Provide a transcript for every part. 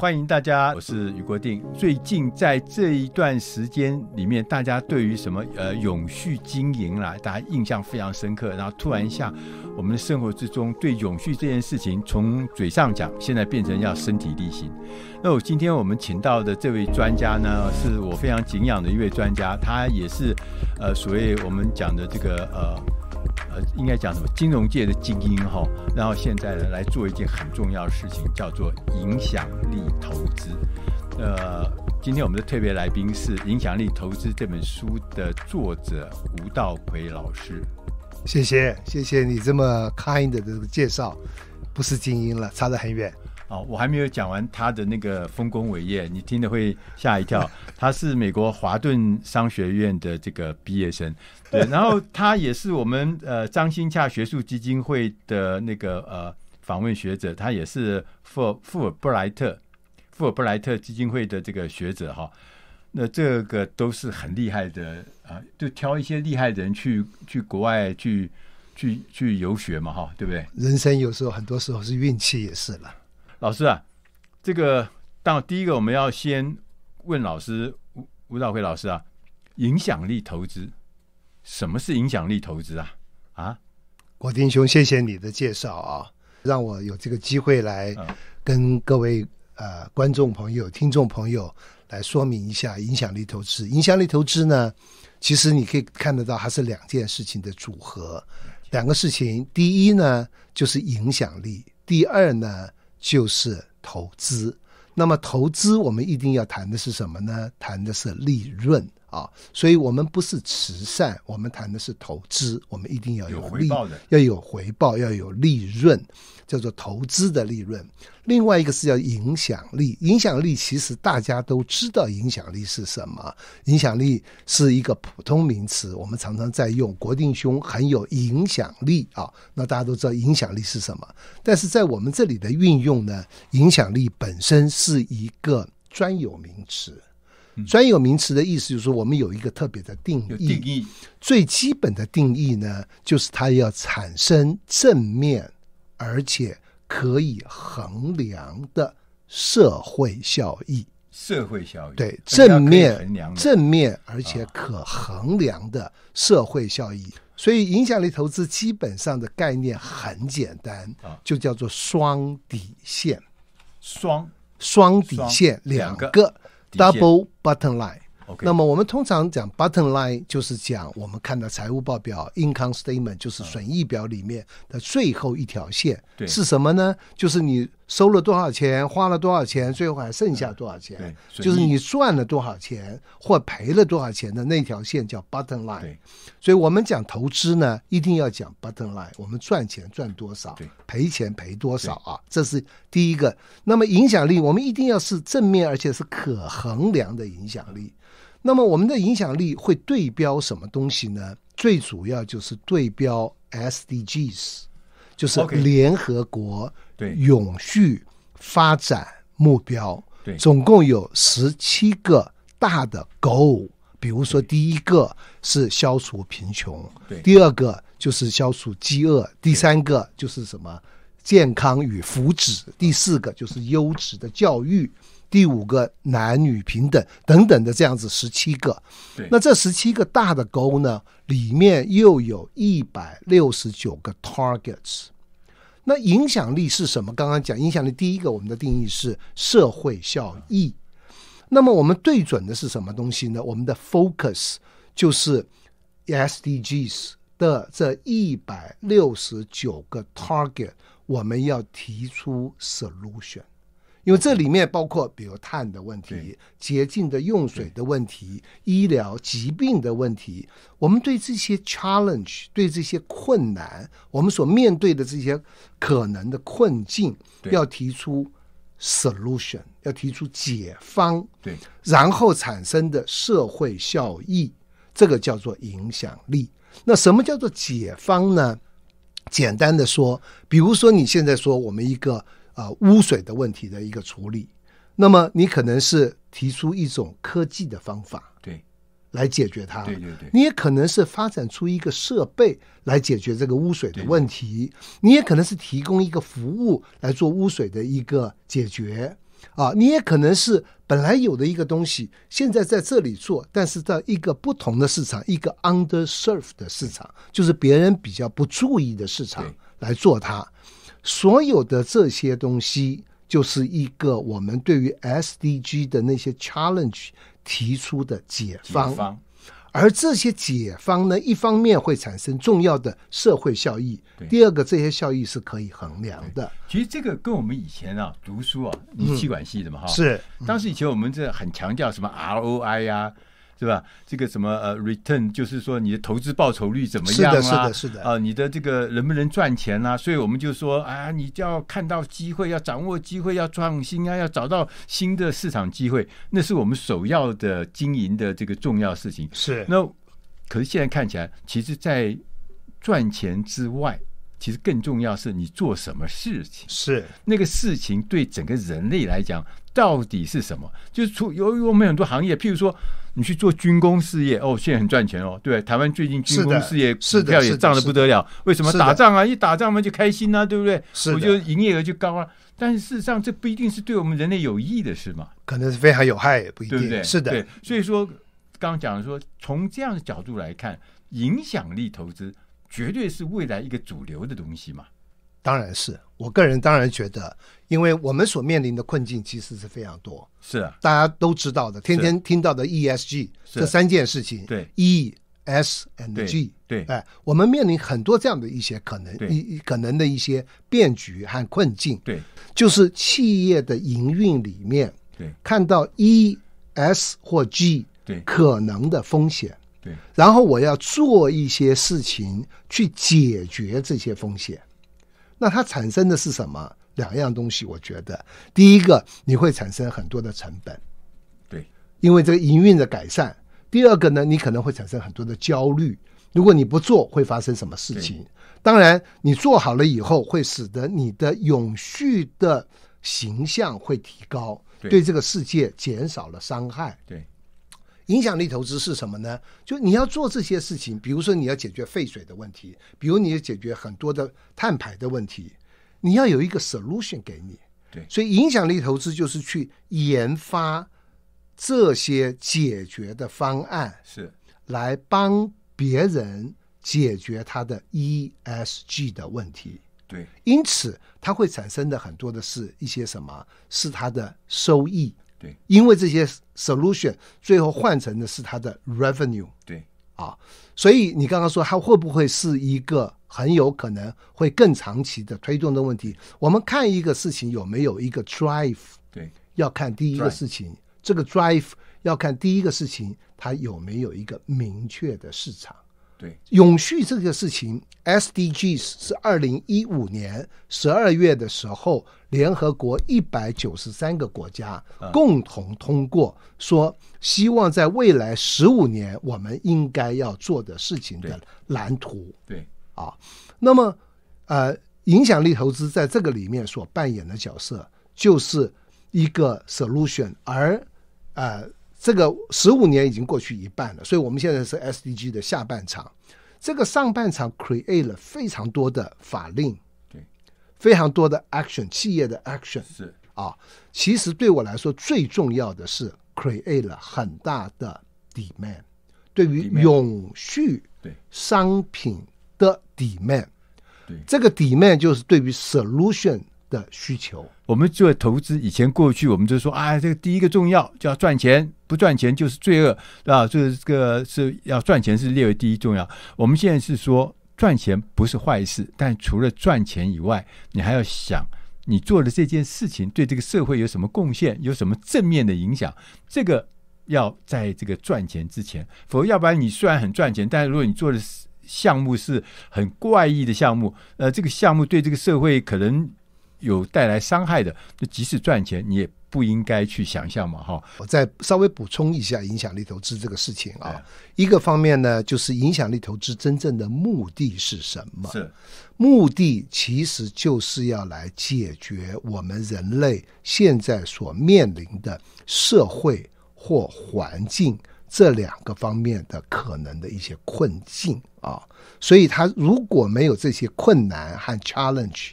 欢迎大家，我是余国定。最近在这一段时间里面，大家对于什么呃永续经营啦，大家印象非常深刻。然后突然一下，我们的生活之中对永续这件事情，从嘴上讲，现在变成要身体力行。那我今天我们请到的这位专家呢，是我非常敬仰的一位专家，他也是呃所谓我们讲的这个呃。呃，应该讲什么？金融界的精英哈，然后现在呢来做一件很重要的事情，叫做影响力投资。呃，今天我们的特别来宾是《影响力投资》这本书的作者吴道奎老师。谢谢，谢谢你这么 kind 的介绍，不是精英了，差得很远。哦，我还没有讲完他的那个丰功伟业，你听的会吓一跳。他是美国华顿商学院的这个毕业生，对，然后他也是我们呃张新洽学术基金会的那个呃访问学者，他也是富富尔布莱特富尔布莱特基金会的这个学者哈。那这个都是很厉害的啊，就挑一些厉害人去去国外去去去游学嘛哈，对不对？人生有时候很多时候是运气也是了。老师啊，这个当第一个，我们要先问老师吴吴兆辉老师啊，影响力投资什么是影响力投资啊？啊，国丁兄，谢谢你的介绍啊，让我有这个机会来跟各位呃观众朋友、听众朋友来说明一下影响力投资。影响力投资呢，其实你可以看得到，它是两件事情的组合，两个事情，第一呢就是影响力，第二呢。就是投资，那么投资我们一定要谈的是什么呢？谈的是利润。啊，所以我们不是慈善，我们谈的是投资，我们一定要有回报的，要有回报，要有利润，叫做投资的利润。另外一个是叫影响力，影响力其实大家都知道影响力是什么，影响力是一个普通名词，我们常常在用。国定兄很有影响力啊，那大家都知道影响力是什么，但是在我们这里的运用呢，影响力本身是一个专有名词。专有名词的意思就是说，我们有一个特别的定义。定义最基本的定义呢，就是它要产生正面，而且可以衡量的社会效益。社会效益对正面，正面而且可衡量的社会效益。所以，影响力投资基本上的概念很简单，就叫做双底线。双双底线两个。double button line 那么我们通常讲 button line 就是讲我们看到财务报表 income statement 就是损益表里面的最后一条线是什么呢？就是你收了多少钱，花了多少钱，最后还剩下多少钱，就是你赚了多少钱或赔了多少钱的那条线叫 button line。所以我们讲投资呢，一定要讲 button line，我们赚钱赚多少，赔钱赔多少啊，这是第一个。那么影响力，我们一定要是正面而且是可衡量的影响力。那么我们的影响力会对标什么东西呢？最主要就是对标 SDGs，就是联合国永续发展目标，对，总共有十七个大的 Goal。比如说，第一个是消除贫穷，第二个就是消除饥饿，第三个就是什么健康与福祉，第四个就是优质的教育。第五个男女平等等等的这样子，十七个。那这十七个大的勾呢，里面又有一百六十九个 targets。那影响力是什么？刚刚讲影响力，第一个，我们的定义是社会效益。那么我们对准的是什么东西呢？我们的 focus 就是 SDGs 的这一百六十九个 target，我们要提出 solution。因为这里面包括比如碳的问题、洁净的用水的问题、医疗疾病的问题，我们对这些 challenge，对这些困难，我们所面对的这些可能的困境，要提出 solution，要提出解方，对，然后产生的社会效益，这个叫做影响力。那什么叫做解方呢？简单的说，比如说你现在说我们一个。呃，污水的问题的一个处理，那么你可能是提出一种科技的方法，对，来解决它。对对对，你也可能是发展出一个设备来解决这个污水的问题，你也可能是提供一个服务来做污水的一个解决。啊，你也可能是本来有的一个东西，现在在这里做，但是在一个不同的市场，一个 under s e r v e d 的市场，就是别人比较不注意的市场来做它。所有的这些东西，就是一个我们对于 SDG 的那些 challenge 提出的解方，而这些解方呢，一方面会产生重要的社会效益，第二个这些效益是可以衡量的。其实这个跟我们以前啊读书啊，你气管系的嘛哈，是当时以前我们这很强调什么 ROI 呀。是吧？这个什么呃，return 就是说你的投资报酬率怎么样啊？是的，是的，是的啊，你的这个能不能赚钱啊？所以我们就说啊，你就要看到机会，要掌握机会，要创新啊，要找到新的市场机会，那是我们首要的经营的这个重要事情。是。那可是现在看起来，其实，在赚钱之外，其实更重要是你做什么事情。是。那个事情对整个人类来讲。到底是什么？就是出由于我们很多行业，譬如说，你去做军工事业哦，现在很赚钱哦。对，台湾最近军工事业股票也涨得不得了。为什么？打仗啊，一打仗嘛就开心啊，对不对？是，我就营业额就高了。但是事实上，这不一定是对我们人类有益的事嘛，可能是非常有害，也不一定。是的。对，所以说，刚刚讲的说，从这样的角度来看，影响力投资绝对是未来一个主流的东西嘛。当然是，我个人当然觉得，因为我们所面临的困境其实是非常多，是大家都知道的，天天听到的 E S G 这三件事情，对 E S and G，对，哎，我们面临很多这样的一些可能，一可能的一些变局和困境，对，就是企业的营运里面，对，看到 E S 或 G，对，可能的风险，对，然后我要做一些事情去解决这些风险。那它产生的是什么两样东西？我觉得，第一个你会产生很多的成本，对，因为这个营运的改善；第二个呢，你可能会产生很多的焦虑。如果你不做，会发生什么事情？当然，你做好了以后，会使得你的永续的形象会提高，对这个世界减少了伤害，对。影响力投资是什么呢？就你要做这些事情，比如说你要解决废水的问题，比如你要解决很多的碳排的问题，你要有一个 solution 给你。对，所以影响力投资就是去研发这些解决的方案，是来帮别人解决他的 ESG 的问题。对，因此它会产生的很多的是一些什么？是它的收益。对，因为这些 solution 最后换成的是它的 revenue。对，啊，所以你刚刚说它会不会是一个很有可能会更长期的推动的问题？我们看一个事情有没有一个 drive。对，要看第一个事情，这个 drive 要看第一个事情它有没有一个明确的市场。对，永续这个事情，SDGs 是二零一五年十二月的时候，联合国一百九十三个国家共同通过，说希望在未来十五年，我们应该要做的事情的蓝图。对，啊，那么，呃，影响力投资在这个里面所扮演的角色，就是一个 solution，而，呃。这个十五年已经过去一半了，所以我们现在是 SDG 的下半场。这个上半场 c r e a t e 了非常多的法令，对，非常多的 action，企业的 action 是啊。其实对我来说最重要的是 c r e a t e 了很大的 demand，对于永续商品的 demand，对，这个 demand 就是对于 solution。的需求，我们做投资。以前过去，我们就说啊，这个第一个重要叫赚钱，不赚钱就是罪恶，对吧？就是这个是要赚钱，是列为第一重要。我们现在是说，赚钱不是坏事，但除了赚钱以外，你还要想你做的这件事情对这个社会有什么贡献，有什么正面的影响。这个要在这个赚钱之前，否则要不然你虽然很赚钱，但是如果你做的项目是很怪异的项目，呃，这个项目对这个社会可能。有带来伤害的，即使赚钱，你也不应该去想象嘛，哈。我再稍微补充一下影响力投资这个事情啊。一个方面呢，就是影响力投资真正的目的是什么？是目的其实就是要来解决我们人类现在所面临的社会或环境这两个方面的可能的一些困境啊。所以，他如果没有这些困难和 challenge。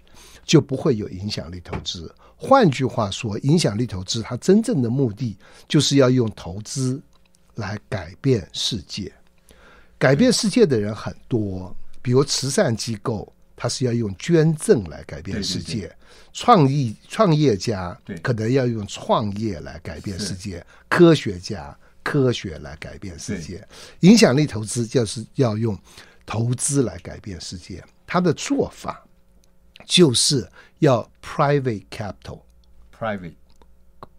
就不会有影响力投资。换句话说，影响力投资它真正的目的就是要用投资来改变世界。改变世界的人很多，比如慈善机构，它是要用捐赠来改变世界；创意创业家可能要用创业来改变世界；科学家科学来改变世界。影响力投资就是要用投资来改变世界，它的做法。就是要 private capital，private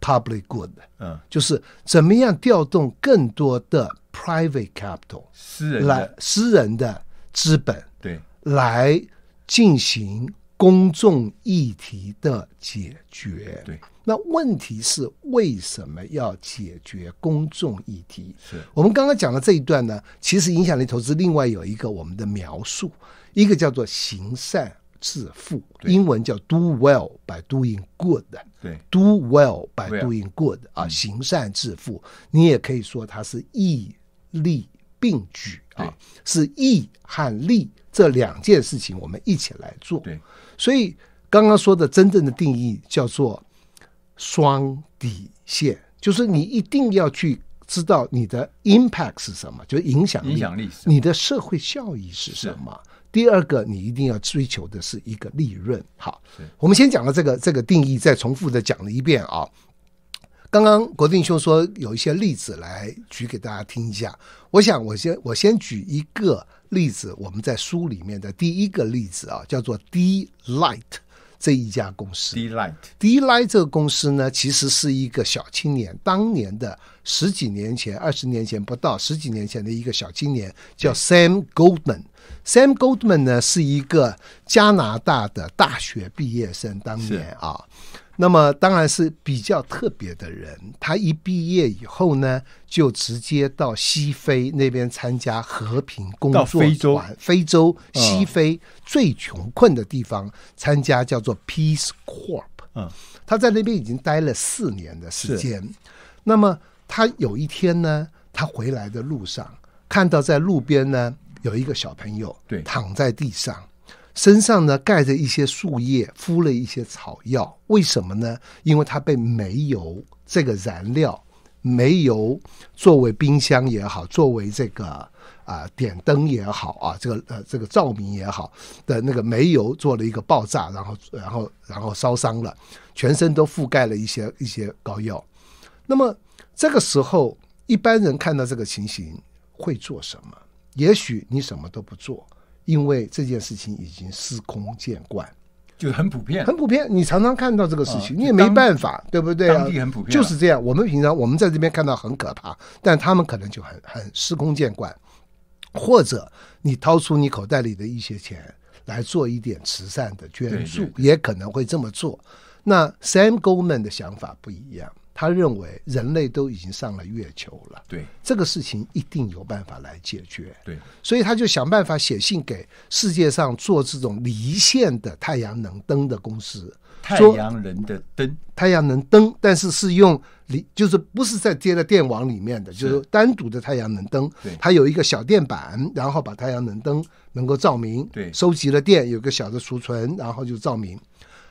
public good，嗯，就是怎么样调动更多的 private capital，私人来私人的资本，对，来进行公众议题的解决。对，那问题是为什么要解决公众议题？是我们刚刚讲的这一段呢？其实影响力投资另外有一个我们的描述，一个叫做行善。致富，英文叫 do well by doing good。对，do well by doing good。啊，行善致富，你也可以说它是义利并举啊，是义和利这两件事情我们一起来做。对，所以刚刚说的真正的定义叫做双底线，就是你一定要去知道你的 impact 是什么，就是影响力，你的社会效益是什么。第二个，你一定要追求的是一个利润。好，我们先讲了这个这个定义，再重复的讲了一遍啊。刚刚国定兄说有一些例子来举给大家听一下，我想我先我先举一个例子，我们在书里面的第一个例子啊，叫做 D Light 这一家公司。D Light，D Light 这个公司呢，其实是一个小青年，当年的十几年前、二十年前不到十几年前的一个小青年，叫 Sam Goldman。Sam Goldman 呢，是一个加拿大的大学毕业生。当年啊，那么当然是比较特别的人。他一毕业以后呢，就直接到西非那边参加和平工作到非洲西非最穷困的地方参加叫做 Peace c o r p 嗯，他在那边已经待了四年的时间。那么他有一天呢，他回来的路上看到在路边呢。有一个小朋友对躺在地上，身上呢盖着一些树叶，敷了一些草药。为什么呢？因为他被煤油这个燃料，煤油作为冰箱也好，作为这个啊点灯也好啊，这个呃这个照明也好，的那个煤油做了一个爆炸，然后然后然后烧伤了，全身都覆盖了一些一些膏药。那么这个时候，一般人看到这个情形会做什么？也许你什么都不做，因为这件事情已经司空见惯，就很普遍，很普遍。你常常看到这个事情，你也没办法，对不对？当地很普遍，就是这样。我们平常我们在这边看到很可怕，但他们可能就很很司空见惯。或者你掏出你口袋里的一些钱来做一点慈善的捐助，也可能会这么做。那 Sam Goldman 的想法不一样。他认为人类都已经上了月球了，对这个事情一定有办法来解决，对，所以他就想办法写信给世界上做这种离线的太阳能灯的公司，太阳能的灯，太阳能灯，但是是用离，就是不是在接的电网里面的，就是单独的太阳能灯，对，它有一个小电板，然后把太阳能灯能够照明，对，收集了电，有个小的储存，然后就照明。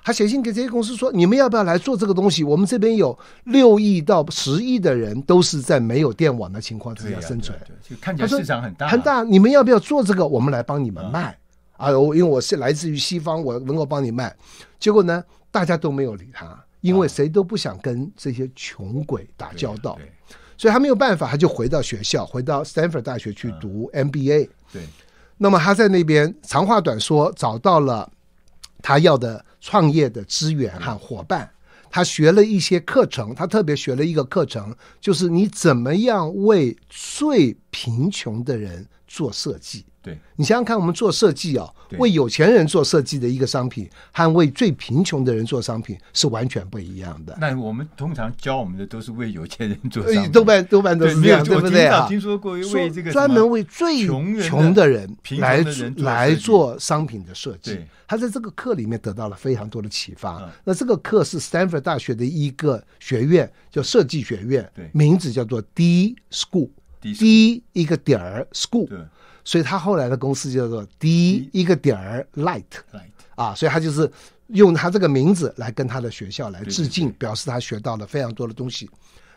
他写信给这些公司说：“你们要不要来做这个东西？我们这边有六亿到十亿的人都是在没有电网的情况之下生存。”他说：“市场很大，很大。你们要不要做这个？我们来帮你们卖。”啊，我因为我是来自于西方，我能够帮你卖。结果呢，大家都没有理他，因为谁都不想跟这些穷鬼打交道。所以他没有办法，他就回到学校，回到 Stanford 大学去读 MBA。对。那么他在那边长话短说，找到了。他要的创业的资源和伙伴，他学了一些课程，他特别学了一个课程，就是你怎么样为最贫穷的人。做设计，对你想想看，我们做设计啊，为有钱人做设计的一个商品，和为最贫穷的人做商品，是完全不一样的。那我们通常教我们的都是为有钱人做商品，豆瓣豆瓣都是这样，对不对啊？听说过为这个专门为最穷穷的人来来做商品的设计，他在这个课里面得到了非常多的启发。那这个课是 Stanford 大学的一个学院，叫设计学院，名字叫做 D School。D 一个点儿 school，所以他后来的公司叫做 D 一个点儿 light，啊，所以他就是用他这个名字来跟他的学校来致敬，表示他学到了非常多的东西。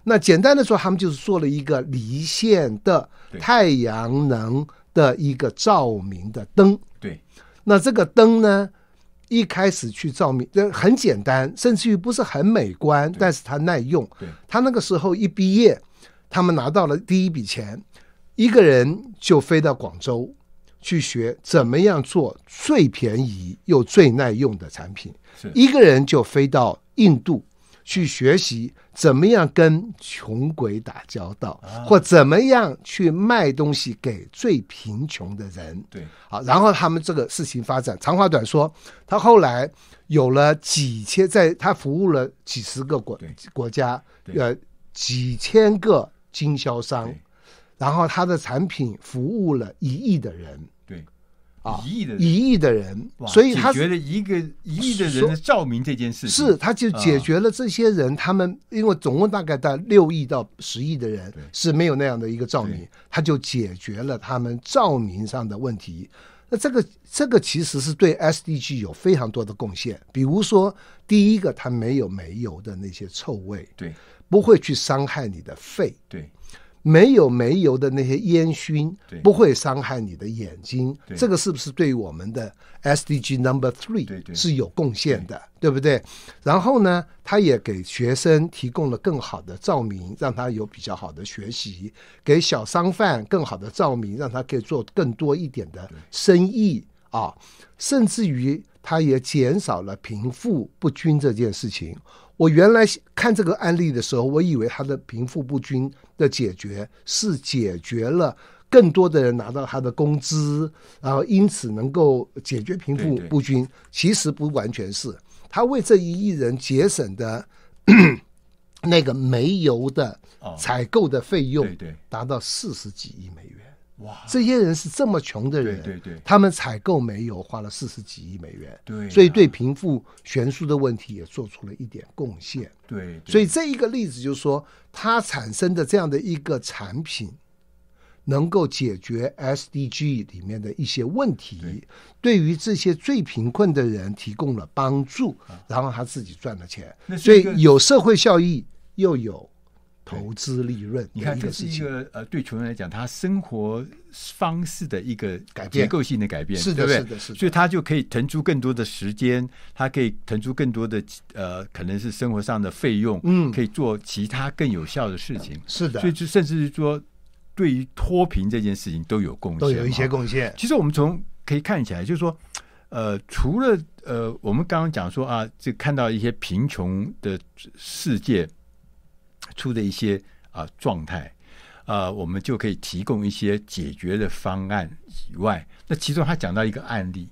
那简单的说，他们就是做了一个离线的太阳能的一个照明的灯。对，那这个灯呢，一开始去照明，这很简单，甚至于不是很美观，但是它耐用。对，他那个时候一毕业。他们拿到了第一笔钱，一个人就飞到广州去学怎么样做最便宜又最耐用的产品；一个人就飞到印度去学习怎么样跟穷鬼打交道，或怎么样去卖东西给最贫穷的人。对，好，然后他们这个事情发展，长话短说，他后来有了几千，在他服务了几十个国国家，呃，几千个。经销商，然后他的产品服务了一亿的人，对，啊，一亿的一亿的人，所以他觉得一个一亿的人的照明这件事，是他就解决了这些人，他们因为总共大概在六亿到十亿的人是没有那样的一个照明，他就解决了他们照明上的问题。那这个这个其实是对 SDG 有非常多的贡献，比如说第一个，它没有煤油的那些臭味，对。不会去伤害你的肺，对；没有煤油的那些烟熏，对；不会伤害你的眼睛，这个是不是对我们的 SDG Number Three 是有贡献的，对不对？然后呢，他也给学生提供了更好的照明，让他有比较好的学习；给小商贩更好的照明，让他可以做更多一点的生意啊！甚至于，他也减少了贫富不均这件事情。我原来看这个案例的时候，我以为他的贫富不均的解决是解决了更多的人拿到他的工资，然后因此能够解决贫富不均。其实不完全是，他为这一亿人节省的 那个煤油的采购的费用，达到四十几亿美元。哇，这些人是这么穷的人，对对对，他们采购煤油花了四十几亿美元，对，所以对贫富悬殊的问题也做出了一点贡献，对，所以这一个例子就是说，它产生的这样的一个产品，能够解决 SDG 里面的一些问题，对于这些最贫困的人提供了帮助，然后他自己赚了钱，所以有社会效益又有。投资利润，你看，这是一个呃，对穷人来讲，他生活方式的一个改变、结构性的改变，是的，是的，是的，所以他就可以腾出更多的时间，他可以腾出更多的呃，可能是生活上的费用，嗯，可以做其他更有效的事情，是的，所以就甚至是说，对于脱贫这件事情都有贡献，都有一些贡献。其实我们从可以看起来，就是说，呃，除了呃，我们刚刚讲说啊，这看到一些贫穷的世界。出的一些啊状态，呃，我们就可以提供一些解决的方案以外，那其中他讲到一个案例，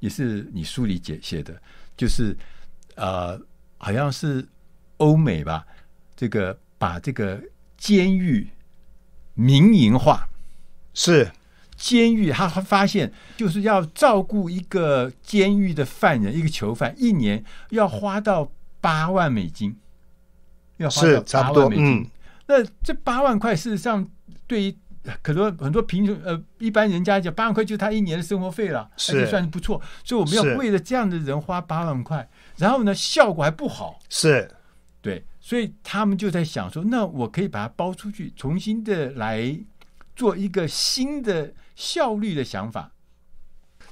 也是你书里解写的，就是呃，好像是欧美吧，这个把这个监狱民营化，是监狱，他他发现就是要照顾一个监狱的犯人，一个囚犯，一年要花到八万美金。要是差不多，嗯，那这八万块，事实上对于很多很多贫穷呃一般人家讲八万块就是他一年的生活费了，是算是不错，所以我们要为了这样的人花八万块，然后呢效果还不好，是对，所以他们就在想说，那我可以把它包出去，重新的来做一个新的效率的想法。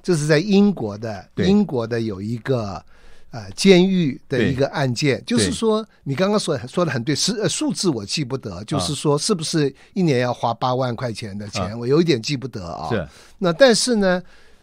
这是在英国的，英国的有一个。呃，监狱的一个案件，就是说，你刚刚说说的很对，是呃、数字我记不得，就是说，是不是一年要花八万块钱的钱，我有一点记不得啊。是。那但是呢，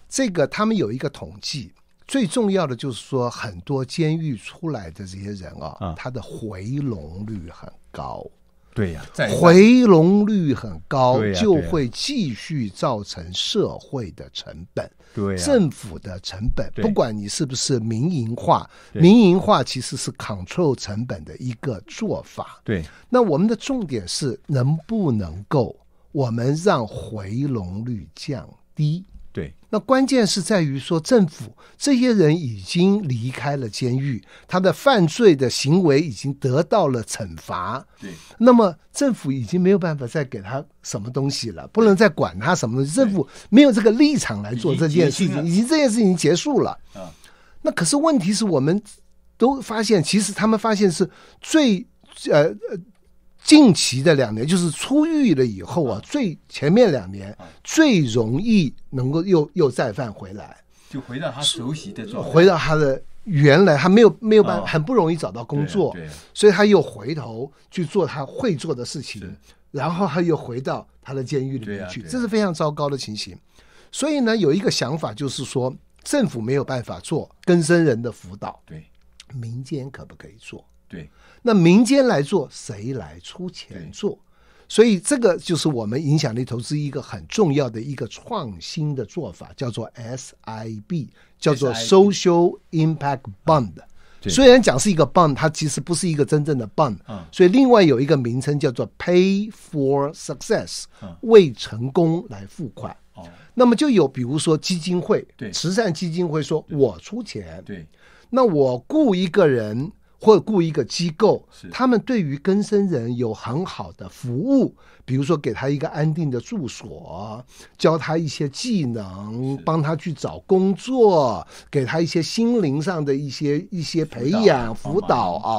这个他们有一个统计，最重要的就是说，很多监狱出来的这些人啊，他的回笼率很高。对呀，回笼率很高，就会继续造成社会的成本，对政府的成本。不管你是不是民营化，民营化其实是 control 成本的一个做法。对，那我们的重点是能不能够我们让回笼率降低。对，那关键是在于说，政府这些人已经离开了监狱，他的犯罪的行为已经得到了惩罚。对，那么政府已经没有办法再给他什么东西了，不能再管他什么，东西。政府没有这个立场来做这件事情，已经这件事情结束了。啊，那可是问题是我们都发现，其实他们发现是最呃。近期的两年就是出狱了以后啊，最前面两年最容易能够又又再犯回来，就回到他熟悉的，回到他的原来，他没有没有办法，很不容易找到工作，对，所以他又回头去做他会做的事情，然后他又回到他的监狱里面去，这是非常糟糕的情形。所以呢，有一个想法就是说，政府没有办法做更生人的辅导，对，民间可不可以做？对。那民间来做，谁来出钱做？所以这个就是我们影响力投资一个很重要的一个创新的做法，叫做 SIB，叫做 Social Impact Bond。虽然讲是一个 bond，它其实不是一个真正的 bond。嗯。所以另外有一个名称叫做 Pay for Success，为成功来付款。哦。那么就有比如说基金会，对慈善基金会说，我出钱。对。那我雇一个人。或雇一个机构，他们对于更生人有很好的服务，比如说给他一个安定的住所，教他一些技能，帮他去找工作，给他一些心灵上的一些一些培养辅导啊。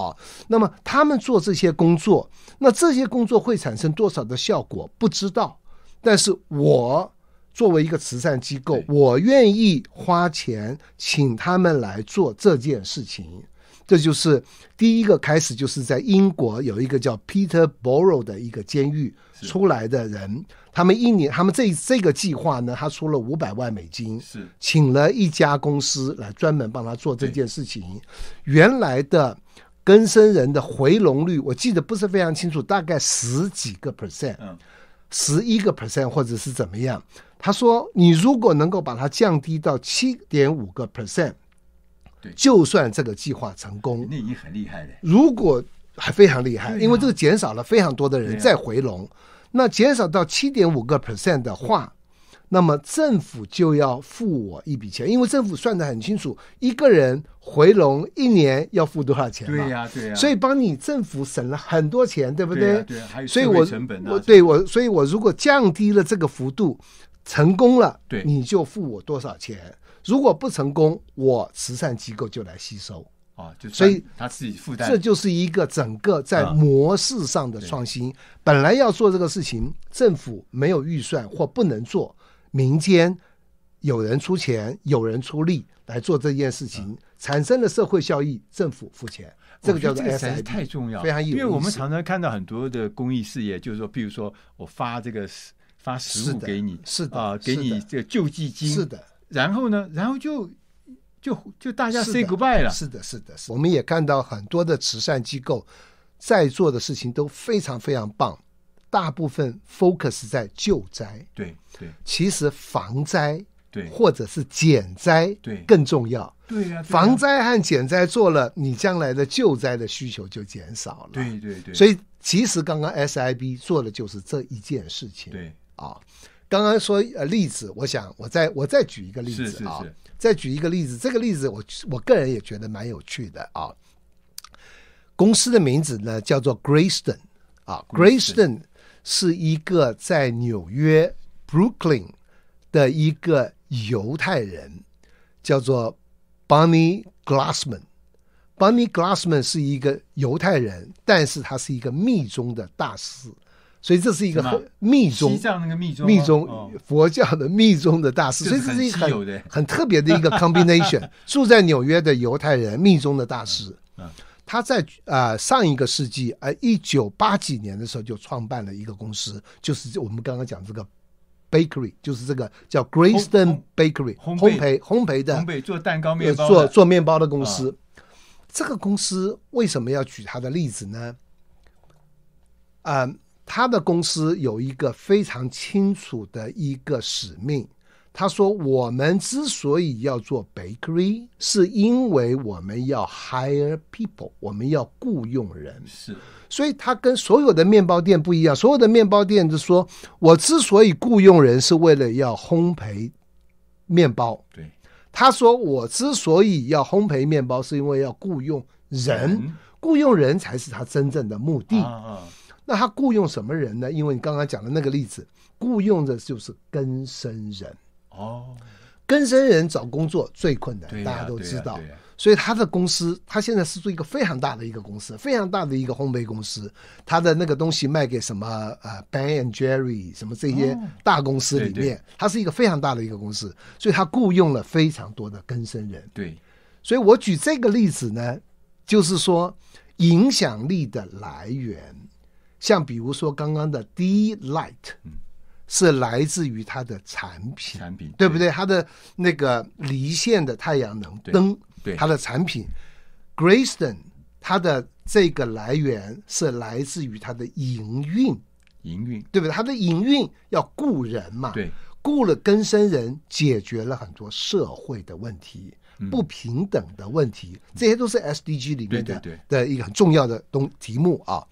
那么他们做这些工作，那这些工作会产生多少的效果不知道。但是我作为一个慈善机构，我愿意花钱请他们来做这件事情。这就是第一个开始，就是在英国有一个叫 Peterborough 的一个监狱出来的人，他们一年，他们这这个计划呢，他出了五百万美金，是请了一家公司来专门帮他做这件事情。原来的根生人的回笼率，我记得不是非常清楚，大概十几个 percent，十一个 percent 或者是怎么样。他说，你如果能够把它降低到七点五个 percent。就算这个计划成功，那已经很厉害了。如果还非常厉害，因为这个减少了非常多的人再回笼，那减少到七点五个 percent 的话，那么政府就要付我一笔钱，因为政府算得很清楚，一个人回笼一年要付多少钱对呀，对呀。所以帮你政府省了很多钱，对不对？还有所以我我对，我，所以我如果降低了这个幅度。成功了，对，你就付我多少钱；如果不成功，我慈善机构就来吸收。啊，就所以他自己负担，这就是一个整个在模式上的创新。本来要做这个事情，政府没有预算或不能做，民间有人出钱，有人出力来做这件事情，产生了社会效益，政府付钱，这个叫做 S I 太重要，非常因为我们常常看到很多的公益事业，就是说，比如说我发这个。发食物给你，是的啊，给你这个救济金，是的。然后呢，然后就就就大家 say goodbye 了。是的，是的，是的。我们也看到很多的慈善机构在做的事情都非常非常棒，大部分 focus 在救灾。对对，其实防灾对或者是减灾对更重要。对啊，防灾和减灾做了，你将来的救灾的需求就减少了。对对对。所以其实刚刚 SIB 做的就是这一件事情。对。啊，刚刚说呃例子，我想我再我再举一个例子啊，再举一个例子，这个例子我我个人也觉得蛮有趣的啊。公司的名字呢叫做 Greyston 啊，Greyston 是一个在纽约 Brooklyn 的一个犹太人，叫做 Bunny Glassman。Bunny Glassman 是一个犹太人，但是他是一个密宗的大师。所以这是一个密宗，西藏那个密宗，密宗佛教的密宗的大师，所以这是一个很很特别的一个 combination。住在纽约的犹太人，密宗的大师，他在啊上一个世纪，呃，一九八几年的时候就创办了一个公司，就是我们刚刚讲这个 bakery，就是这个叫 Greystone Bakery，烘焙烘焙的，做蛋糕面包，做做面包的公司。这个公司为什么要举他的例子呢？啊？他的公司有一个非常清楚的一个使命。他说：“我们之所以要做 bakery，是因为我们要 hire people，我们要雇佣人。是，所以他跟所有的面包店不一样。所有的面包店就说，我之所以雇佣人，是为了要烘焙面包。对，他说，我之所以要烘焙面包，是因为要雇佣人，雇佣人才是他真正的目的。”那他雇佣什么人呢？因为你刚刚讲的那个例子，雇佣的就是根生人哦。根生人找工作最困难，大家都知道。所以他的公司，他现在是做一个非常大的一个公司，非常大的一个烘焙公司。他的那个东西卖给什么呃，Ben and Jerry 什么这些大公司里面，他是一个非常大的一个公司，所以他雇佣了非常多的根生人。对，所以我举这个例子呢，就是说影响力的来源。像比如说刚刚的 D Light，是来自于它的产品，产品对不对？它的那个离线的太阳能灯，对它的产品。Greystone，它的这个来源是来自于它的营运，营运对不对？它的营运要雇人嘛，对，雇了根生人，解决了很多社会的问题，不平等的问题，这些都是 SDG 里面的对的一个很重要的东题目啊。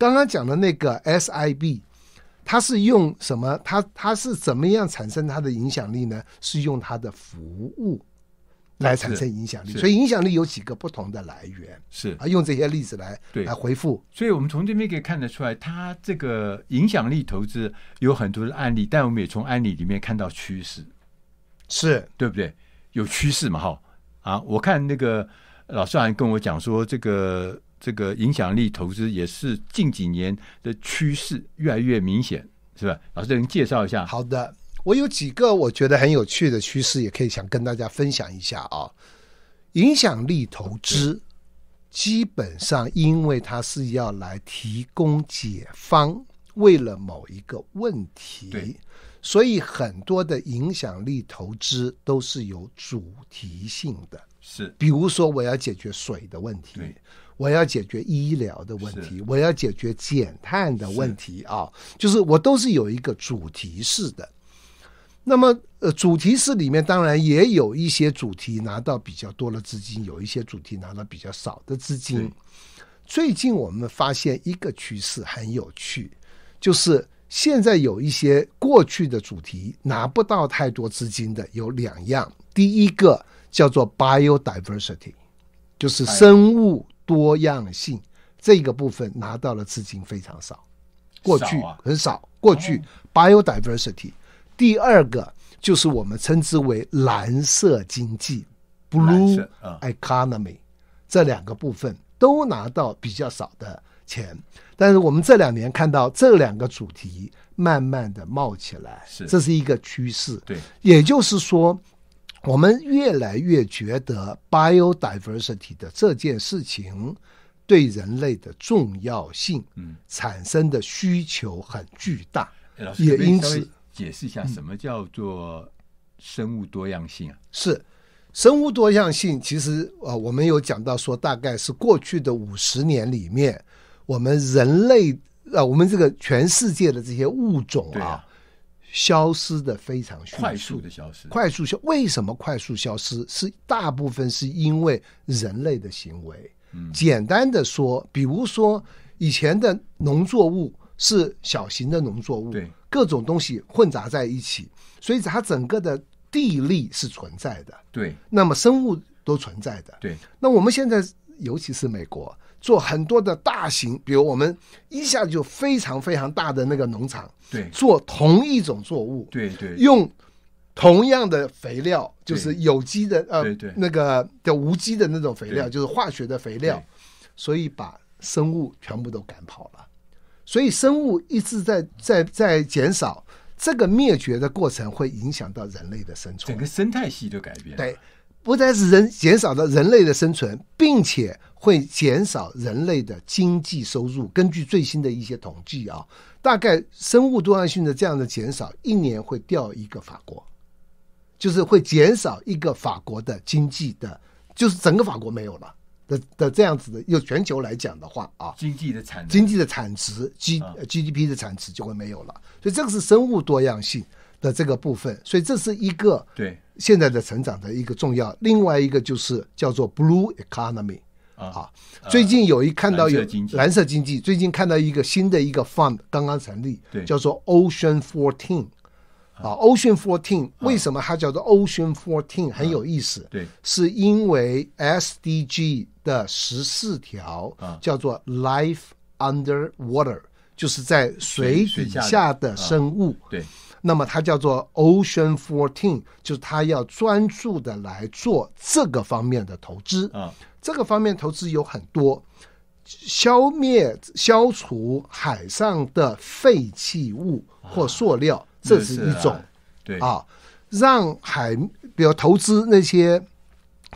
刚刚讲的那个 SIB，它是用什么？它它是怎么样产生它的影响力呢？是用它的服务来产生影响力。所以影响力有几个不同的来源，是啊，用这些例子来来回复。所以我们从这边可以看得出来，它这个影响力投资有很多的案例，但我们也从案例里面看到趋势，是对不对？有趋势嘛？哈啊！我看那个老师还跟我讲说这个。这个影响力投资也是近几年的趋势越来越明显，是吧？老师，您介绍一下。好的，我有几个我觉得很有趣的趋势，也可以想跟大家分享一下啊。影响力投资基本上，因为它是要来提供解方，为了某一个问题，所以很多的影响力投资都是有主题性的，是，比如说我要解决水的问题，我要解决医疗的问题，我要解决减碳的问题啊，就是我都是有一个主题式的。那么，呃，主题式里面当然也有一些主题拿到比较多的资金，有一些主题拿到比较少的资金。最近我们发现一个趋势很有趣，就是现在有一些过去的主题拿不到太多资金的有两样，第一个叫做 biodiversity，就是生物。多样性这个部分拿到了资金非常少，过去很少。过去 biodiversity，第二个就是我们称之为蓝色经济 （blue economy），这两个部分都拿到比较少的钱。但是我们这两年看到这两个主题慢慢的冒起来，这是一个趋势。对，也就是说。我们越来越觉得 biodiversity 的这件事情对人类的重要性，嗯，产生的需求很巨大。也因此解释一下什么叫做生物多样性啊？是生物多样性，其实呃，我们有讲到说，大概是过去的五十年里面，我们人类啊，我们这个全世界的这些物种啊。消失的非常迅速，快速的消失，快速消。为什么快速消失？是大部分是因为人类的行为。嗯，简单的说，比如说以前的农作物是小型的农作物，各种东西混杂在一起，所以它整个的地力是存在的，对。那么生物都存在的，对。那我们现在尤其是美国。做很多的大型，比如我们一下子就非常非常大的那个农场，对，做同一种作物，对对，用同样的肥料，就是有机的呃对对，那个叫无机的那种肥料，就是化学的肥料，所以把生物全部都赶跑了，所以生物一直在在在减少，这个灭绝的过程会影响到人类的生存，整个生态系都改变了。不再是人减少的，人类的生存，并且会减少人类的经济收入。根据最新的一些统计啊，大概生物多样性的这样的减少，一年会掉一个法国，就是会减少一个法国的经济的，就是整个法国没有了的的这样子的。用全球来讲的话啊，经济的产经济的产值 G GDP 的产值就会没有了。所以这个是生物多样性。的这个部分，所以这是一个对现在的成长的一个重要。另外一个就是叫做 Blue Economy 啊。最近有一看到有蓝色经济，最近看到一个新的一个 fund 刚刚成立，叫做 Ocean Fourteen 啊。Ocean Fourteen 为什么它叫做 Ocean Fourteen？很有意思，对，是因为 SDG 的十四条叫做 Life Underwater，就是在水底下的生物，对。那么它叫做 Ocean Fourteen，就是它要专注的来做这个方面的投资。啊，这个方面投资有很多，消灭、消除海上的废弃物或塑料，这是一种。对啊，让海，比如投资那些。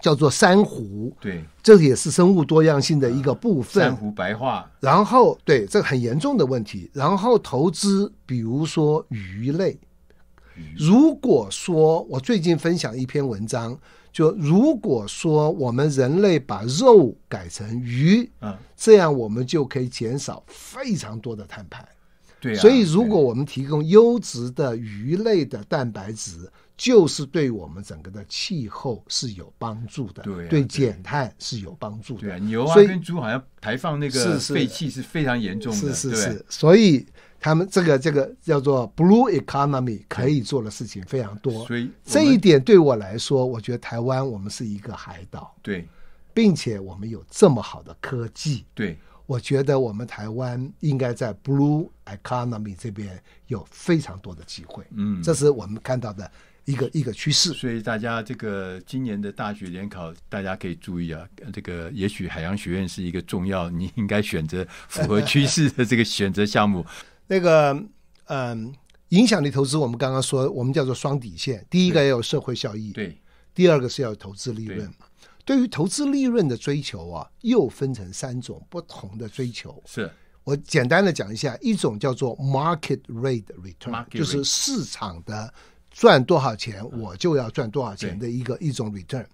叫做珊瑚，对，这个也是生物多样性的一个部分。珊瑚白化，然后对，这很严重的问题。然后投资，比如说鱼类。如果说我最近分享一篇文章，就如果说我们人类把肉改成鱼，嗯，这样我们就可以减少非常多的碳排。对，所以如果我们提供优质的鱼类的蛋白质。就是对我们整个的气候是有帮助的，对，对减碳是有帮助的。牛啊，跟猪好像排放那个废气是非常严重的，是是是。所以他们这个这个叫做 blue economy 可以做的事情非常多。所以这一点对我来说，我觉得台湾我们是一个海岛，对，并且我们有这么好的科技，对，我觉得我们台湾应该在 blue economy 这边有非常多的机会。嗯，这是我们看到的。一个一个趋势，所以大家这个今年的大学联考，大家可以注意啊，这个也许海洋学院是一个重要，你应该选择符合趋势的这个选择项目。那个嗯，影响力投资，我们刚刚说，我们叫做双底线，第一个要有社会效益，对，第二个是要投资利润。对于投资利润的追求啊，又分成三种不同的追求。是我简单的讲一下，一种叫做 market rate return，就是市场的。赚多少钱我就要赚多少钱的一个一种 return，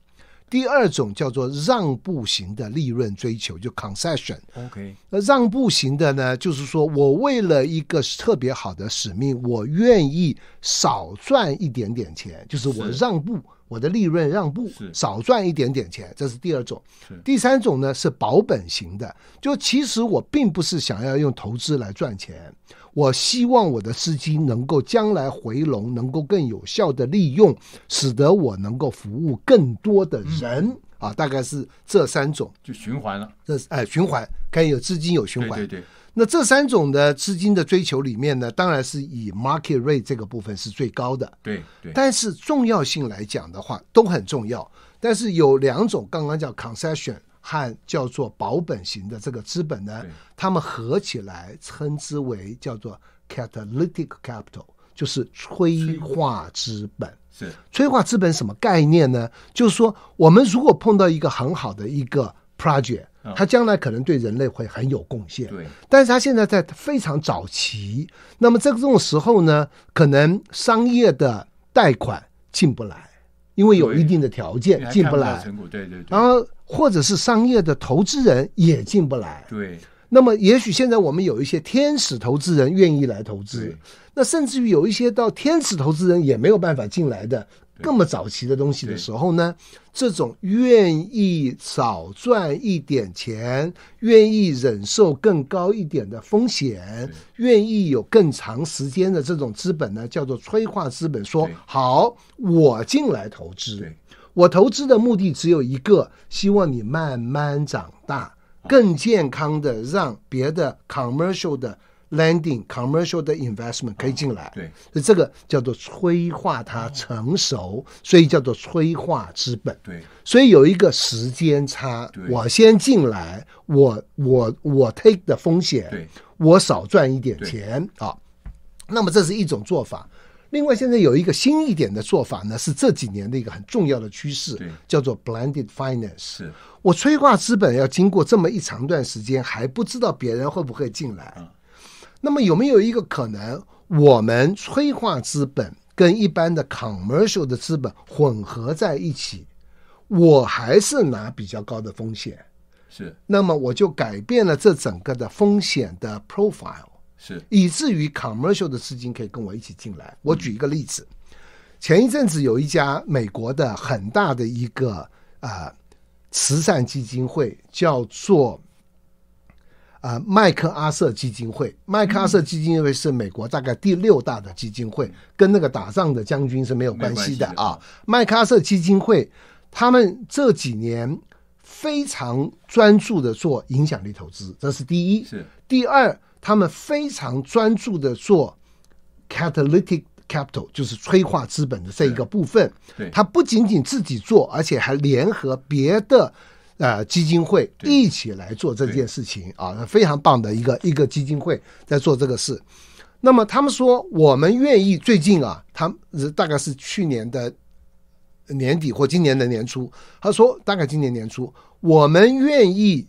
第二种叫做让步型的利润追求，就 concession。OK，那让步型的呢，就是说我为了一个特别好的使命，我愿意少赚一点点钱，就是我让步。我的利润让步，少赚一点点钱，这是第二种。第三种呢是保本型的，就其实我并不是想要用投资来赚钱，我希望我的资金能够将来回笼，能够更有效的利用，使得我能够服务更多的人啊，大概是这三种。就循环了，这哎循环，可以有资金有循环。对对。那这三种的资金的追求里面呢，当然是以 market rate 这个部分是最高的。对对。但是重要性来讲的话，都很重要。但是有两种，刚刚叫 concession 和叫做保本型的这个资本呢，他们合起来称之为叫做 catalytic capital，就是催化资本。是。催化资本什么概念呢？就是说，我们如果碰到一个很好的一个 project。它将来可能对人类会很有贡献，对。但是它现在在非常早期，那么这这种时候呢，可能商业的贷款进不来，因为有一定的条件进不来。对对对。然后或者是商业的投资人也进不来。对。那么也许现在我们有一些天使投资人愿意来投资，那甚至于有一些到天使投资人也没有办法进来的。这么早期的东西的时候呢，这种愿意少赚一点钱，愿意忍受更高一点的风险，愿意有更长时间的这种资本呢，叫做催化资本。说好，我进来投资，我投资的目的只有一个，希望你慢慢长大，更健康的让别的 commercial 的。Landing commercial 的 investment 可以进来，对，这个叫做催化它成熟，所以叫做催化资本，对，所以有一个时间差，我先进来，我我我 take 的风险，对，我少赚一点钱，好，那么这是一种做法。另外，现在有一个新一点的做法呢，是这几年的一个很重要的趋势，叫做 blended finance。是我催化资本要经过这么一长段时间，还不知道别人会不会进来。那么有没有一个可能，我们催化资本跟一般的 commercial 的资本混合在一起，我还是拿比较高的风险，是。那么我就改变了这整个的风险的 profile，是，以至于 commercial 的资金可以跟我一起进来。我举一个例子，前一阵子有一家美国的很大的一个呃慈善基金会叫做。呃，麦克阿瑟基金会，麦克阿瑟基金会是美国大概第六大的基金会，跟那个打仗的将军是没有关系的啊。麦克阿瑟基金会，他们这几年非常专注的做影响力投资，这是第一；是第二，他们非常专注的做 catalytic capital，就是催化资本的这一个部分。对，他不仅仅自己做，而且还联合别的。呃，基金会一起来做这件事情啊，非常棒的一个一个基金会在做这个事。那么他们说，我们愿意最近啊，他大概是去年的年底或今年的年初，他说大概今年年初，我们愿意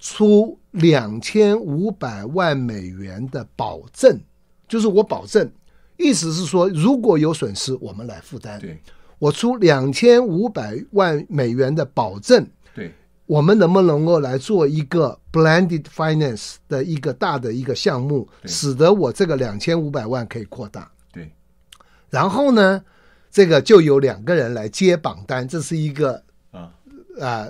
出两千五百万美元的保证，就是我保证，意思是说如果有损失，我们来负担。对。我出两千五百万美元的保证，对，我们能不能够来做一个 blended finance 的一个大的一个项目，使得我这个两千五百万可以扩大，对。然后呢，这个就有两个人来接榜单，这是一个啊啊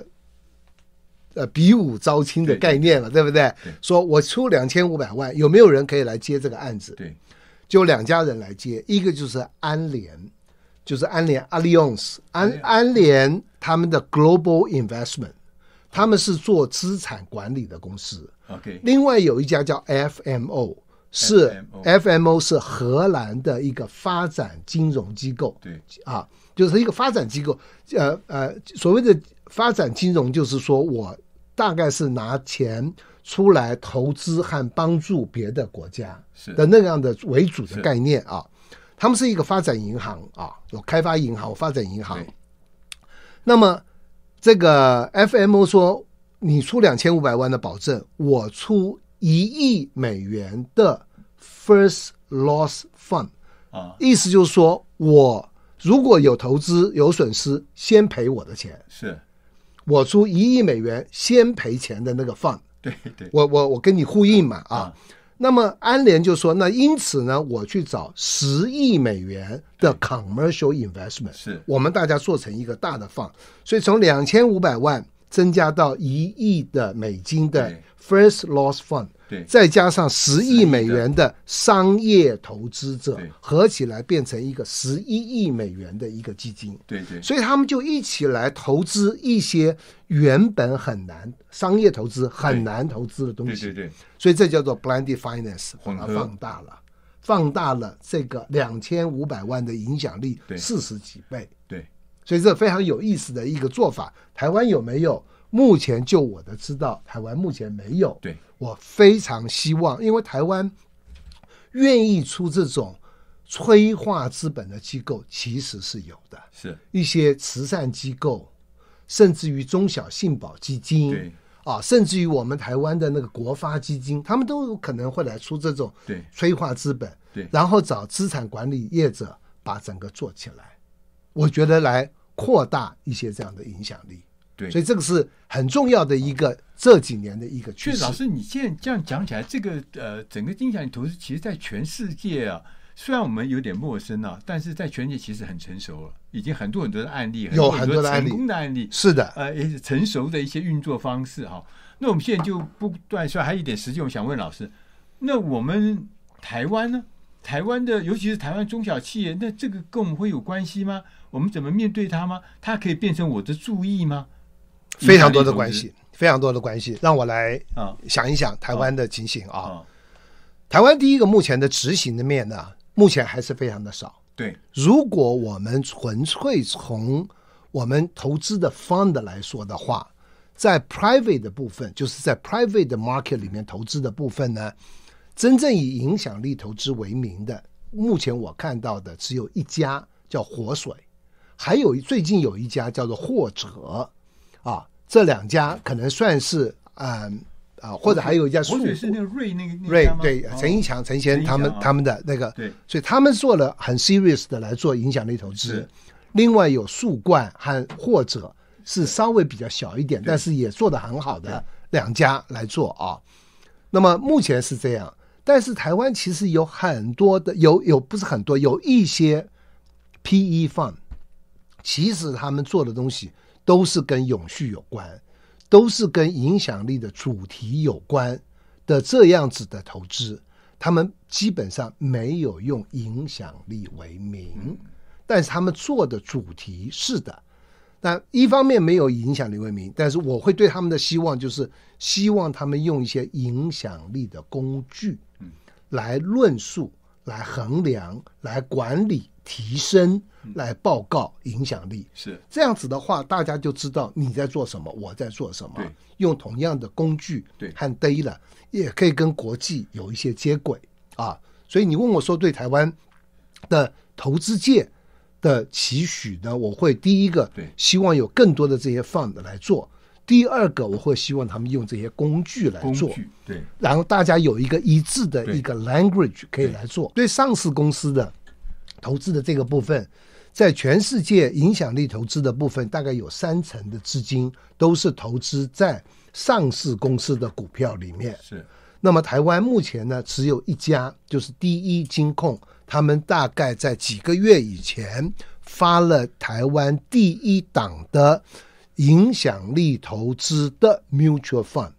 呃比武招亲的概念了，对不对？说我出两千五百万，有没有人可以来接这个案子？对，就两家人来接，一个就是安联。就是安联 a l l i a n s 安安联他们的 Global Investment，他们是做资产管理的公司。OK，另外有一家叫 FMO，是 FMO 是荷兰的一个发展金融机构。对，啊，就是一个发展机构。呃呃，所谓的发展金融，就是说我大概是拿钱出来投资和帮助别的国家的那样的为主的概念啊。他们是一个发展银行啊，有开发银行，有发展银行。那么这个 FMO 说，你出两千五百万的保证，我出一亿美元的 first loss fund 啊，意思就是说，我如果有投资有损失，先赔我的钱。是，我出一亿美元先赔钱的那个 fund。对对，我我我跟你呼应嘛啊。那么安联就说，那因此呢，我去找十亿美元的 commercial investment，是我们大家做成一个大的放，所以从两千五百万增加到一亿的美金的 first loss fund。对，再加上十亿美元的商业投资者，合起来变成一个十一亿美元的一个基金。对对，所以他们就一起来投资一些原本很难商业投资很难投资的东西。对对对，所以这叫做 Blended Finance，把它放大了，放大了这个两千五百万的影响力四十几倍。对，所以这非常有意思的一个做法，台湾有没有？目前就我的知道，台湾目前没有。对，我非常希望，因为台湾愿意出这种催化资本的机构，其实是有的。是，一些慈善机构，甚至于中小信保基金，啊，甚至于我们台湾的那个国发基金，他们都有可能会来出这种对催化资本，对，然后找资产管理业者把整个做起来。我觉得来扩大一些这样的影响力。对，所以这个是很重要的一个这几年的一个趋势。老师，你现在这样讲起来，这个呃，整个金钱投资，其实，在全世界啊，虽然我们有点陌生啊，但是在全世界其实很成熟了，已经很多很多的案例，有很多成功的案例，是的，呃，也是成熟的一些运作方式哈。那我们现在就不断说，还有一点实际，我想问老师，那我们台湾呢？台湾的，尤其是台湾中小企业，那这个跟我们会有关系吗？我们怎么面对它吗？它可以变成我的注意吗？非常多的关系，非常多的关系，让我来想一想台湾的情形啊。台湾第一个目前的执行的面呢，目前还是非常的少。对，如果我们纯粹从我们投资的 fund 来说的话，在 private 的部分，就是在 private 的 market 里面投资的部分呢，真正以影响力投资为名的，目前我看到的只有一家叫活水，还有最近有一家叫做或者。啊，这两家可能算是嗯啊，或者还有一家树是那个瑞那个瑞对陈一强陈先他们他们的那个，对，所以他们做了很 serious 的来做影响力投资。另外有树冠和或者是稍微比较小一点，但是也做的很好的两家来做啊。那么目前是这样，但是台湾其实有很多的有有不是很多有一些 PE fund，其实他们做的东西。都是跟永续有关，都是跟影响力的主题有关的这样子的投资，他们基本上没有用影响力为名，但是他们做的主题是的。但一方面没有影响力为名，但是我会对他们的希望就是希望他们用一些影响力的工具，来论述。来衡量、来管理、提升、来报告影响力，是这样子的话，大家就知道你在做什么，我在做什么，用同样的工具，对，和对了，也可以跟国际有一些接轨啊。所以你问我说，对台湾的投资界的期许呢？我会第一个对，希望有更多的这些 fund 来做。第二个，我会希望他们用这些工具来做，对，然后大家有一个一致的一个 language 可以来做。对上市公司的投资的这个部分，在全世界影响力投资的部分，大概有三成的资金都是投资在上市公司的股票里面。是。那么台湾目前呢，只有一家，就是第一金控，他们大概在几个月以前发了台湾第一档的。影响力投资的 mutual fund，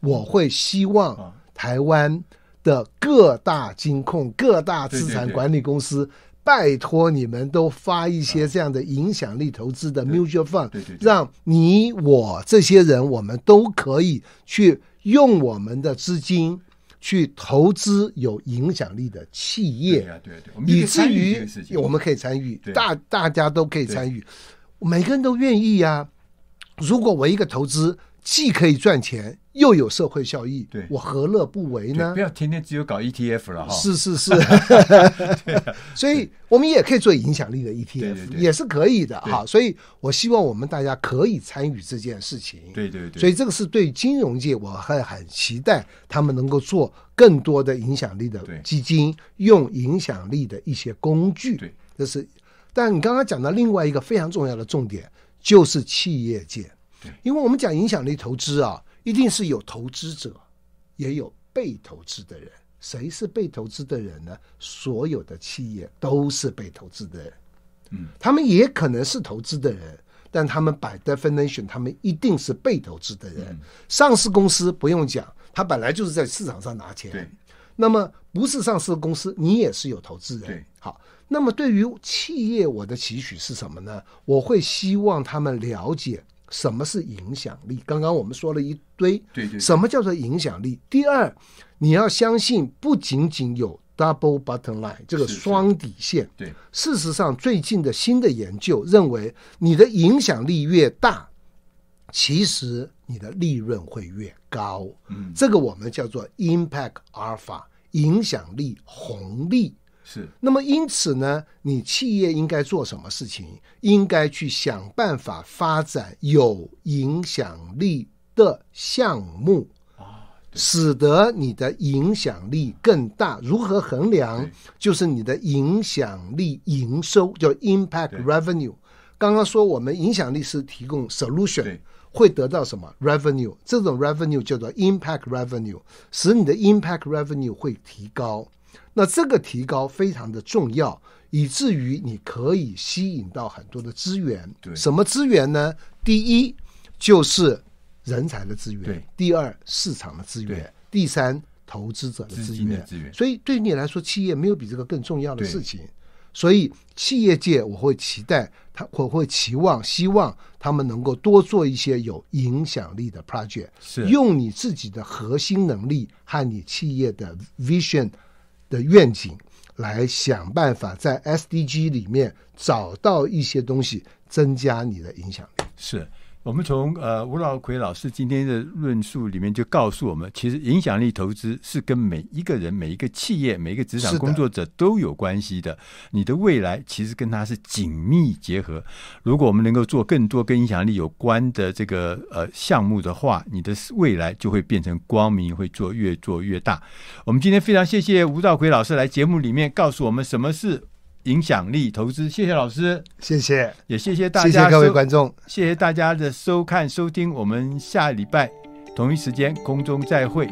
我会希望台湾的各大金控、各大资产管理公司，拜托你们都发一些这样的影响力投资的 mutual fund，让你我这些人，我们都可以去用我们的资金去投资有影响力的企业，对对，以至于我们可以参与，大大家都可以参与，每个人都愿意呀。如果我一个投资既可以赚钱又有社会效益，对，我何乐不为呢？不要天天只有搞 ETF 了哈。是是是，所以，我们也可以做影响力的 ETF，也是可以的哈。所以，我希望我们大家可以参与这件事情。对对对。所以，这个是对金融界我还很期待，他们能够做更多的影响力的基金，用影响力的一些工具。对，这是。但你刚刚讲到另外一个非常重要的重点。就是企业界，因为我们讲影响力投资啊，一定是有投资者，也有被投资的人。谁是被投资的人呢？所有的企业都是被投资的人，嗯，他们也可能是投资的人，但他们把 definition，他们一定是被投资的人。上市公司不用讲，他本来就是在市场上拿钱，那么不是上市公司，你也是有投资人，好。那么对于企业，我的期许是什么呢？我会希望他们了解什么是影响力。刚刚我们说了一堆，对对，什么叫做影响力？第二，你要相信不仅仅有 double b u t t o n line 这个双底线。对，事实上，最近的新的研究认为，你的影响力越大，其实你的利润会越高。嗯，这个我们叫做 impact alpha，影响力红利。是，那么因此呢，你企业应该做什么事情？应该去想办法发展有影响力的项目啊，使得你的影响力更大。如何衡量？就是你的影响力营收叫 impact revenue。刚刚说我们影响力是提供 solution，会得到什么 revenue？这种 revenue 叫做 impact revenue，使你的 impact revenue 会提高。那这个提高非常的重要，以至于你可以吸引到很多的资源。对，什么资源呢？第一就是人才的资源。第二，市场的资源。第三，投资者的资源。资源。所以，对你来说，企业没有比这个更重要的事情。所以，企业界我会期待他，我会期望希望他们能够多做一些有影响力的 project。是。用你自己的核心能力和你企业的 vision。的愿景，来想办法在 SDG 里面找到一些东西，增加你的影响。力。是。我们从呃吴道奎老师今天的论述里面就告诉我们，其实影响力投资是跟每一个人、每一个企业、每一个职场工作者都有关系的。你的未来其实跟它是紧密结合。如果我们能够做更多跟影响力有关的这个呃项目的话，你的未来就会变成光明，会做越做越大。我们今天非常谢谢吴道奎老师来节目里面告诉我们什么是。影响力投资，谢谢老师，谢谢，也谢谢大家，各位观众，谢谢大家的收看收听，我们下礼拜同一时间空中再会。